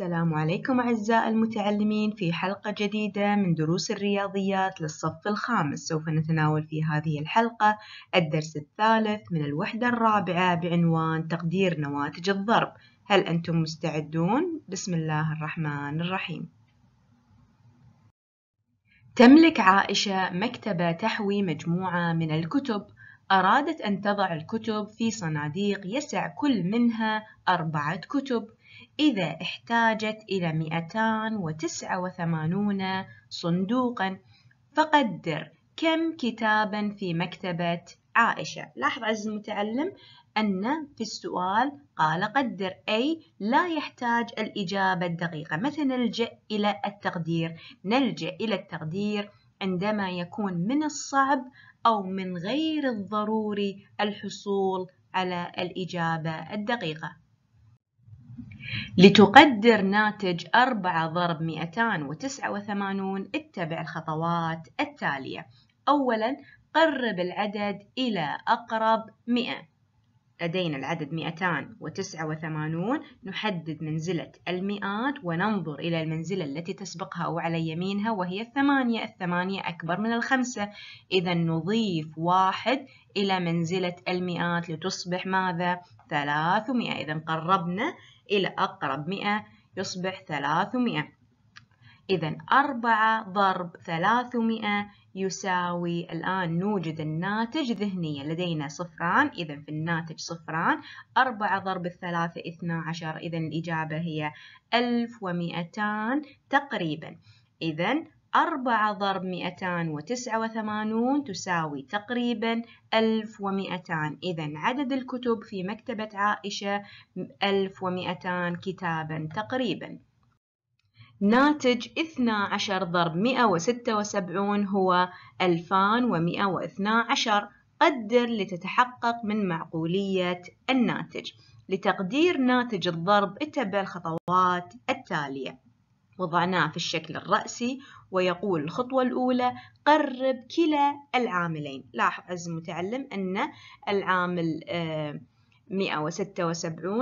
السلام عليكم أعزائي المتعلمين في حلقة جديدة من دروس الرياضيات للصف الخامس سوف نتناول في هذه الحلقة الدرس الثالث من الوحدة الرابعة بعنوان تقدير نواتج الضرب هل أنتم مستعدون؟ بسم الله الرحمن الرحيم تملك عائشة مكتبة تحوي مجموعة من الكتب أرادت أن تضع الكتب في صناديق يسع كل منها أربعة كتب إذا احتاجت إلى 289 صندوقا فقدر كم كتابا في مكتبة عائشة لاحظ عزيزي المتعلم أن في السؤال قال قدر أي لا يحتاج الإجابة الدقيقة متى نلجأ إلى التقدير نلجأ إلى التقدير عندما يكون من الصعب أو من غير الضروري الحصول على الإجابة الدقيقة لتقدر ناتج أربعة ضرب مئتان وتسعة وثمانون اتبع الخطوات التالية أولا قرب العدد إلى أقرب مئة لدينا العدد 289 نحدد منزلة المئات وننظر إلى المنزلة التي تسبقها أو على يمينها وهي الثمانية الثمانية أكبر من الخمسة إذا نضيف واحد إلى منزلة المئات لتصبح ماذا؟ 300 إذا قربنا إلى أقرب مئة يصبح ثلاثمائة إذا أربعة ضرب ثلاثمائة يساوي الآن نوجد الناتج ذهنيا لدينا صفران إذا في الناتج صفران أربعة ضرب الثلاثة اثنا عشر إذا الإجابة هي ألف ومئتان تقريبا إذا أربعة ضرب مئتان وتسعة وثمانون تساوي تقريبا ألف ومئتان إذا عدد الكتب في مكتبة عائشة ألف ومئتان كتابا تقريبا ناتج 12 ضرب 176 هو 2112 قدر لتتحقق من معقولية الناتج لتقدير ناتج الضرب اتبع الخطوات التالية وضعناه في الشكل الرأسي ويقول الخطوة الأولى قرب كلا العاملين لاحظ عز المتعلم أن العامل 176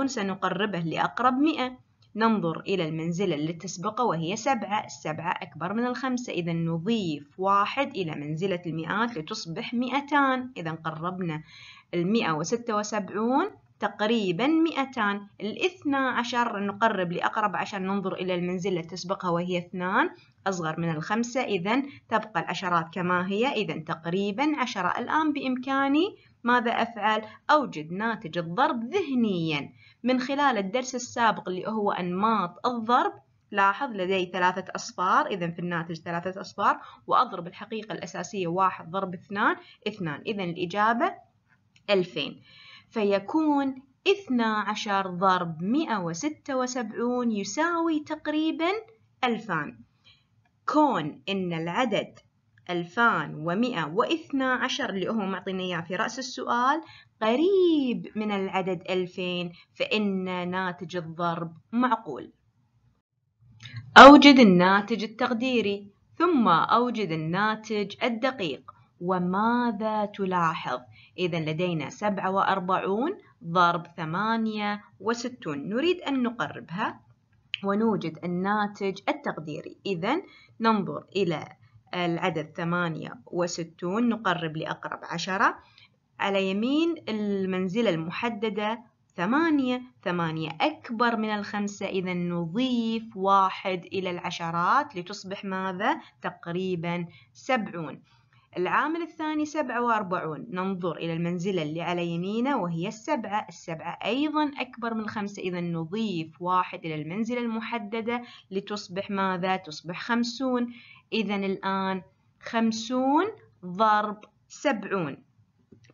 آه، سنقربه لأقرب 100 ننظر إلى المنزلة اللي تسبقه وهي سبعة السبعة أكبر من الخمسة إذا نضيف واحد إلى منزلة المئات لتصبح مئتان إذا قربنا المئة وستة وسبعون تقريبا 200 الاثنى عشر نقرب لأقرب عشان ننظر إلى المنزلة تسبقها وهي اثنان أصغر من الخمسة إذا تبقى العشرات كما هي إذا تقريبا عشرة الآن بإمكاني ماذا أفعل؟ أوجد ناتج الضرب ذهنيا من خلال الدرس السابق اللي هو أنماط الضرب لاحظ لدي ثلاثة أصفار إذا في الناتج ثلاثة أصفار وأضرب الحقيقة الأساسية واحد ضرب اثنان اثنان إذا الإجابة ألفين فيكون اثنا عشر ضرب 176 وسبعون يساوي تقريبا ألفان كون إن العدد ألفان واثنا عشر اللي هو معطينا إياه في رأس السؤال قريب من العدد ألفين فإن ناتج الضرب معقول أوجد الناتج التقديري ثم أوجد الناتج الدقيق وماذا تلاحظ؟ إذا لدينا سبعة وأربعون ضرب ثمانية وستون نريد أن نقربها ونوجد الناتج التقديري إذا ننظر إلى العدد ثمانية وستون نقرب لأقرب عشرة على يمين المنزلة المحددة ثمانية ثمانية أكبر من الخمسة إذا نضيف واحد إلى العشرات لتصبح ماذا؟ تقريبا سبعون العامل الثاني سبعة وأربعون ننظر إلى المنزلة اللي على يمينه وهي السبعة السبعة أيضا أكبر من خمسة إذا نضيف واحد إلى المنزلة المحددة لتصبح ماذا؟ تصبح خمسون إذا الآن خمسون ضرب سبعون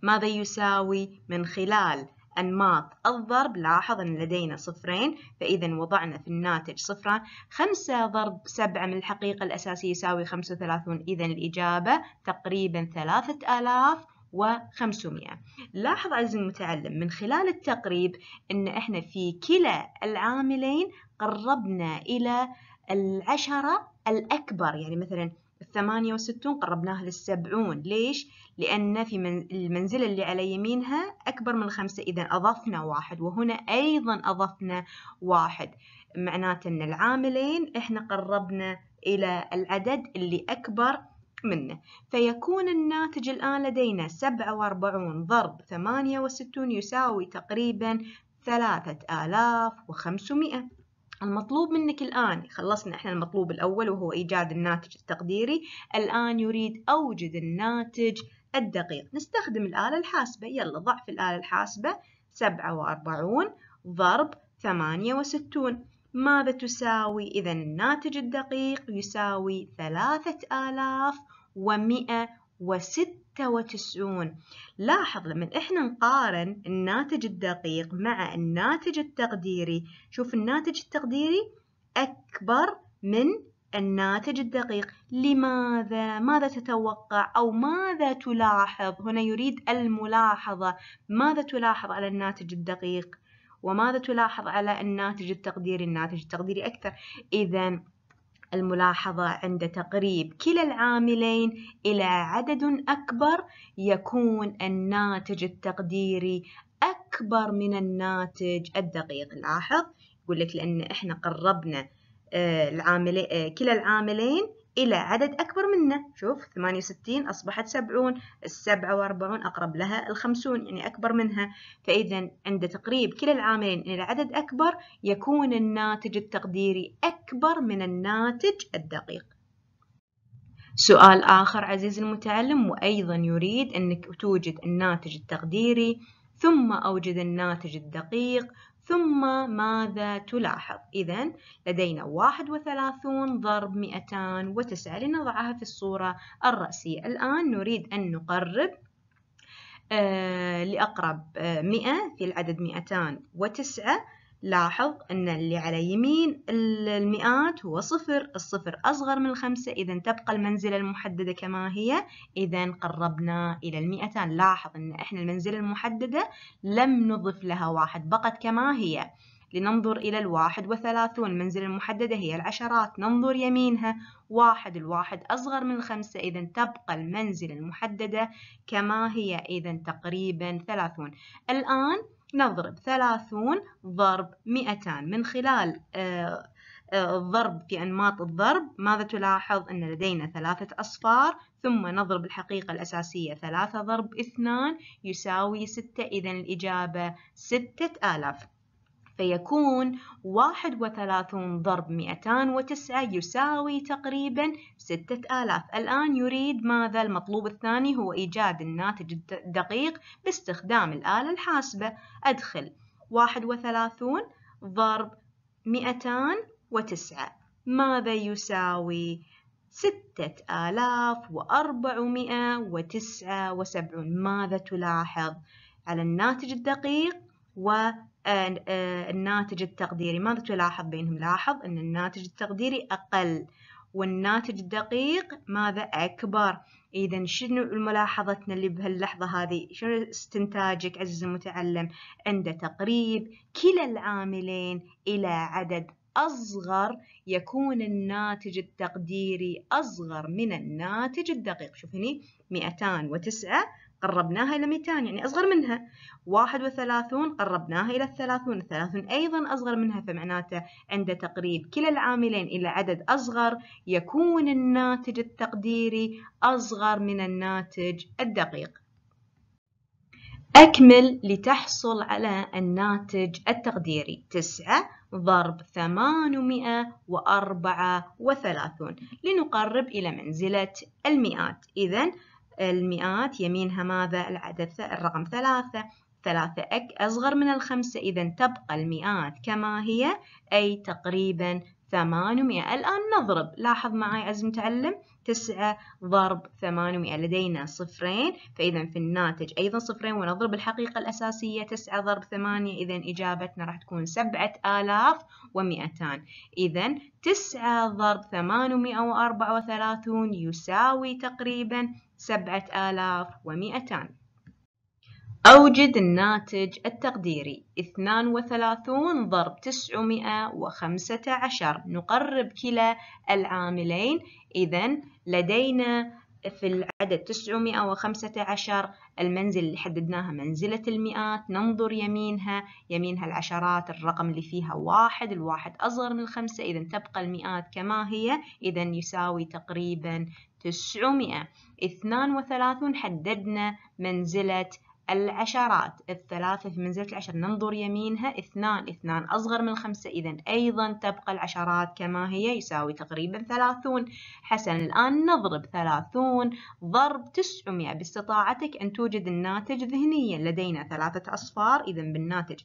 ماذا يساوي من خلال أنماط الضرب لاحظ أن لدينا صفرين فإذا وضعنا في الناتج صفران خمسة ضرب سبعة من الحقيقة الأساسية يساوي خمسة وثلاثون إذا الإجابة تقريبا ثلاثة آلاف وخمسمائة لاحظ عزيزي المتعلم من خلال التقريب أن إحنا في كلا العاملين قربنا إلى العشرة الأكبر يعني مثلا الثمانية وستون قربناها للسبعون ليش؟ لأن في من المنزلة اللي على يمينها أكبر من خمسة إذا أضفنا واحد وهنا أيضا أضفنا واحد معناته أن العاملين إحنا قربنا إلى العدد اللي أكبر منه فيكون الناتج الآن لدينا سبعة وأربعون ضرب ثمانية وستون يساوي تقريبا ثلاثة آلاف وخمسمائة المطلوب منك الآن خلصنا إحنا المطلوب الأول وهو إيجاد الناتج التقديري الآن يريد أوجد الناتج الدقيق نستخدم الآلة الحاسبة يلا ضعف الآلة الحاسبة 47 ضرب 68 ماذا تساوي إذا الناتج الدقيق يساوي 3100 ومئة وستة وتسعون لاحظ لما احنا نقارن الناتج الدقيق مع الناتج التقديري شوف الناتج التقديري أكبر من الناتج الدقيق لماذا ماذا تتوقع أو ماذا تلاحظ هنا يريد الملاحظة ماذا تلاحظ على الناتج الدقيق وماذا تلاحظ على الناتج التقديري الناتج التقديري أكثر إذا الملاحظة عند تقريب كلا العاملين إلى عدد أكبر يكون الناتج التقديري أكبر من الناتج الدقيق لاحظ يقول لك لأن إحنا قربنا آه، آه، كلا العاملين إلى عدد أكبر منه شوف 68 أصبحت 70 السبعة وأربعون أقرب لها الخمسون يعني أكبر منها فإذا عند تقريب كلا العاملين إلى عدد أكبر يكون الناتج التقديري أكبر من الناتج الدقيق سؤال آخر عزيزي المتعلم وأيضا يريد أنك توجد الناتج التقديري ثم أوجد الناتج الدقيق ثم ماذا تلاحظ؟ إذا لدينا 31 ضرب 209 لنضعها في الصورة الرأسية الآن نريد أن نقرب آه لأقرب آه 100 في العدد 209 لاحظ أن اللي على يمين المئات هو صفر الصفر أصغر من الخمسة إذا تبقى المنزلة المحددة كما هي إذا قربنا إلى المئتان لاحظ أن إحنا المنزلة المحددة لم نضف لها واحد بقت كما هي لننظر إلى الواحد وثلاثون المنزلة المحددة هي العشرات ننظر يمينها واحد الواحد أصغر من الخمسة إذا تبقى المنزلة المحددة كما هي إذا تقريبا ثلاثون الآن نضرب ثلاثون ضرب مئتان من خلال آه، آه، الضرب في أنماط الضرب ماذا تلاحظ أن لدينا ثلاثة أصفار ثم نضرب الحقيقة الأساسية ثلاثة ضرب اثنان يساوي ستة إذا الإجابة ستة آلاف فيكون واحد وثلاثون ضرب مئتان وتسعة يساوي تقريبا ستة آلاف الآن يريد ماذا المطلوب الثاني هو إيجاد الناتج الدقيق باستخدام الآلة الحاسبة أدخل واحد وثلاثون ضرب مئتان وتسعة ماذا يساوي ستة آلاف وأربعمائة وتسعة وسبعون ماذا تلاحظ على الناتج الدقيق و Uh, الناتج التقديري ماذا تلاحظ بينهم لاحظ أن الناتج التقديري أقل والناتج الدقيق ماذا أكبر إذا شنو ملاحظتنا اللي بهاللحظة هذه شنو استنتاجك عزيز المتعلم عند تقريب كلا العاملين إلى عدد أصغر يكون الناتج التقديري أصغر من الناتج الدقيق شوف هني 209 قربناها إلى 200 يعني أصغر منها 31 قربناها إلى 30 30 أيضا أصغر منها فمعناته عند تقريب كلا العاملين إلى عدد أصغر يكون الناتج التقديري أصغر من الناتج الدقيق أكمل لتحصل على الناتج التقديري 9 ضرب 834 لنقرب إلى منزلة المئات إذا المئات يمينها ماذا العدد الرقم ثلاثة ثلاثة أك أصغر من الخمسة إذا تبقى المئات كما هي أي تقريبا ثمانمائة الآن نضرب لاحظ معي عزيزي المتعلم تسعة ضرب ثمانمائة لدينا صفرين فإذا في الناتج أيضا صفرين ونضرب الحقيقة الأساسية تسعة ضرب ثمانية إذا إجابتنا راح تكون سبعة آلاف ومئتان إذا تسعة ضرب وثلاثون يساوي تقريبا سبعة آلاف ومئتان أوجد الناتج التقديري اثنان وثلاثون ضرب تسعمائة وخمسة عشر نقرب كلا العاملين إذن لدينا في العدد 915 المنزل اللي حددناها منزلة المئات ننظر يمينها يمينها العشرات الرقم اللي فيها واحد الواحد أصغر من الخمسة إذا تبقى المئات كما هي إذا يساوي تقريبا 900 32 حددنا منزلة العشرات الثلاثة في منزلة العشر ننظر يمينها اثنان اثنان أصغر من خمسة إذا أيضا تبقى العشرات كما هي يساوي تقريبا ثلاثون حسن الآن نضرب ثلاثون ضرب تسعمائة باستطاعتك أن توجد الناتج ذهنيا لدينا ثلاثة أصفار إذا بالناتج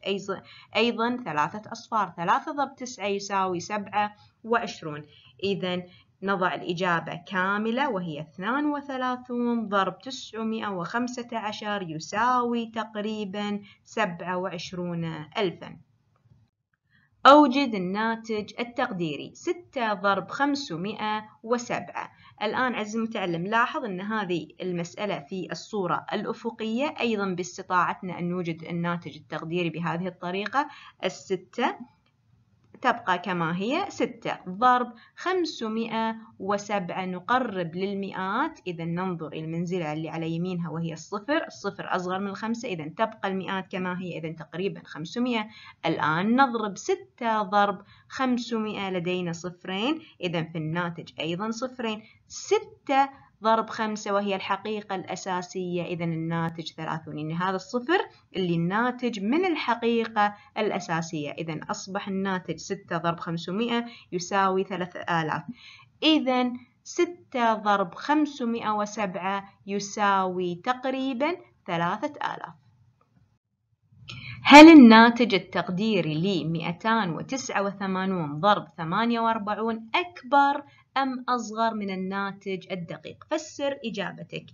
أيضا ثلاثة أصفار ثلاثة ضرب تسعة يساوي سبعة وعشرون إذا نضع الإجابة كاملة وهي 32 ضرب 915 يساوي تقريبا 27 ألفا أوجد الناتج التقديري 6 ضرب 507 الآن عزيزي المتعلم لاحظ أن هذه المسألة في الصورة الأفقية أيضا باستطاعتنا أن نوجد الناتج التقديري بهذه الطريقة الستة تبقى كما هي ستة ضرب خمسمائة وسبعة نقرب للمئات إذا ننظر إلى المنزلة اللي على يمينها وهي الصفر الصفر أصغر من الخمسة إذا تبقى المئات كما هي إذا تقريبا خمسمائة الآن نضرب ستة ضرب خمسمائة لدينا صفرين إذا في الناتج أيضا صفرين ستة ضرب خمسة وهي الحقيقة الأساسية إذا الناتج ثلاثون يعني هذا الصفر اللي الناتج من الحقيقة الأساسية إذا أصبح الناتج ستة ضرب خمسمائة يساوي ثلاثة آلاف إذا ستة ضرب خمسمائة وسبعة يساوي تقريبا ثلاثة آلاف هل الناتج التقديري وتسعة 289 ضرب 48 أكبر أم أصغر من الناتج الدقيق فسر إجابتك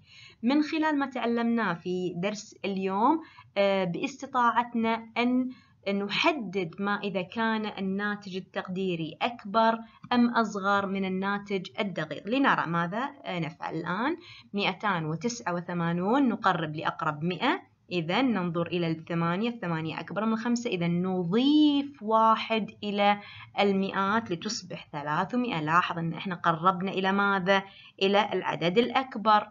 من خلال ما تعلمناه في درس اليوم آه، باستطاعتنا أن نحدد ما إذا كان الناتج التقديري أكبر أم أصغر من الناتج الدقيق لنرى ماذا آه، نفعل الآن 289 نقرب لأقرب 100 إذا ننظر إلى الثمانية الثمانية أكبر من خمسة إذا نضيف واحد إلى المئات لتصبح ثلاثمائة لاحظ أن إحنا قربنا إلى ماذا؟ إلى العدد الأكبر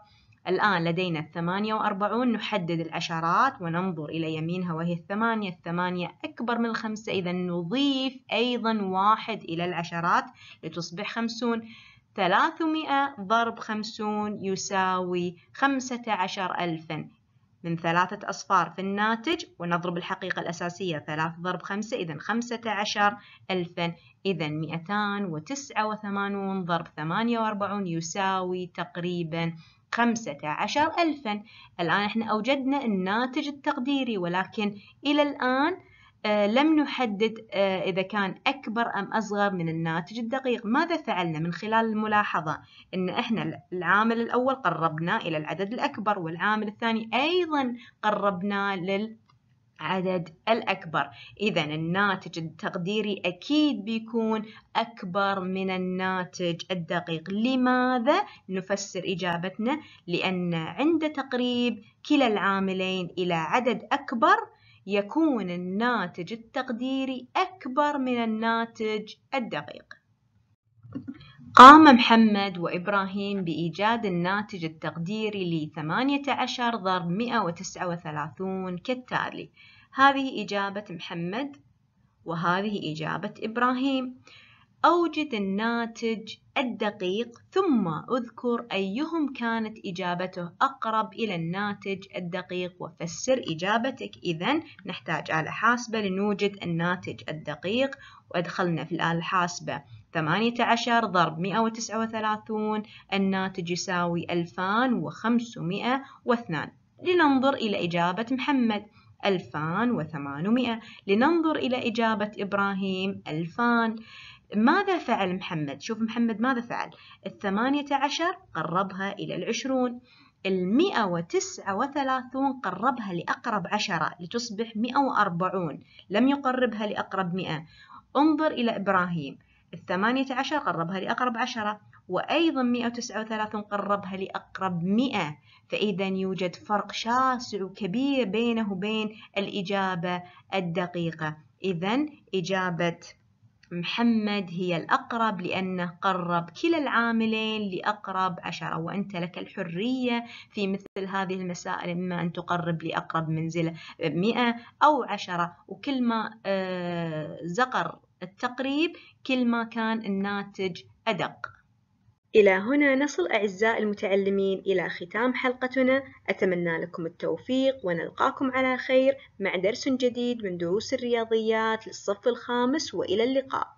الآن لدينا الثمانية وأربعون نحدد العشرات وننظر إلى يمينها وهي الثمانية الثمانية أكبر من الخمسة إذا نضيف أيضا واحد إلى العشرات لتصبح خمسون ثلاثمائة ضرب خمسون يساوي خمسة عشر ألفا من ثلاثة أصفار في الناتج ونضرب الحقيقة الأساسية ثلاثة ضرب خمسة إذن خمسة عشر ألفاً إذن مئتان وتسعة وثمانون ضرب ثمانية وأربعون يساوي تقريباً خمسة عشر ألفاً الآن إحنا أوجدنا الناتج التقديري ولكن إلى الآن آه، لم نحدد آه، إذا كان أكبر أم أصغر من الناتج الدقيق ماذا فعلنا من خلال الملاحظة أن إحنا العامل الأول قربنا إلى العدد الأكبر والعامل الثاني أيضا قربنا للعدد الأكبر إذا الناتج التقديري أكيد بيكون أكبر من الناتج الدقيق لماذا؟ نفسر إجابتنا لأن عند تقريب كلا العاملين إلى عدد أكبر يكون الناتج التقديري أكبر من الناتج الدقيق قام محمد وإبراهيم بإيجاد الناتج التقديري ل 18 ضرب 139 كالتالي هذه إجابة محمد وهذه إجابة إبراهيم أوجد الناتج الدقيق ثم اذكر أيهم كانت إجابته أقرب إلى الناتج الدقيق وفسر إجابتك إذا نحتاج آلة حاسبة لنوجد الناتج الدقيق وأدخلنا في الآلة الحاسبة 18 ضرب 139 الناتج يساوي 2502 لننظر إلى إجابة محمد 2800 لننظر إلى إجابة إبراهيم 2000 ماذا فعل محمد؟ شوف محمد ماذا فعل الثمانية عشر قربها إلى العشرون المئة وتسعة وثلاثون قربها لأقرب عشرة لتصبح مئة وأربعون لم يقربها لأقرب مئة انظر إلى إبراهيم الثمانية عشر قربها لأقرب عشرة وأيضا 139 قربها لأقرب 100 فإذا يوجد فرق شاسع وكبير بينه وبين الإجابة الدقيقة إذا إجابة محمد هي الأقرب لأنه قرب كلا العاملين لأقرب عشرة وأنت لك الحرية في مثل هذه المسائل إما أن تقرب لأقرب منزلة مئة أو عشرة وكل ما آه، زقر التقريب كل ما كان الناتج أدق إلى هنا نصل أعزائي المتعلمين إلى ختام حلقتنا أتمنى لكم التوفيق ونلقاكم على خير مع درس جديد من دروس الرياضيات للصف الخامس وإلى اللقاء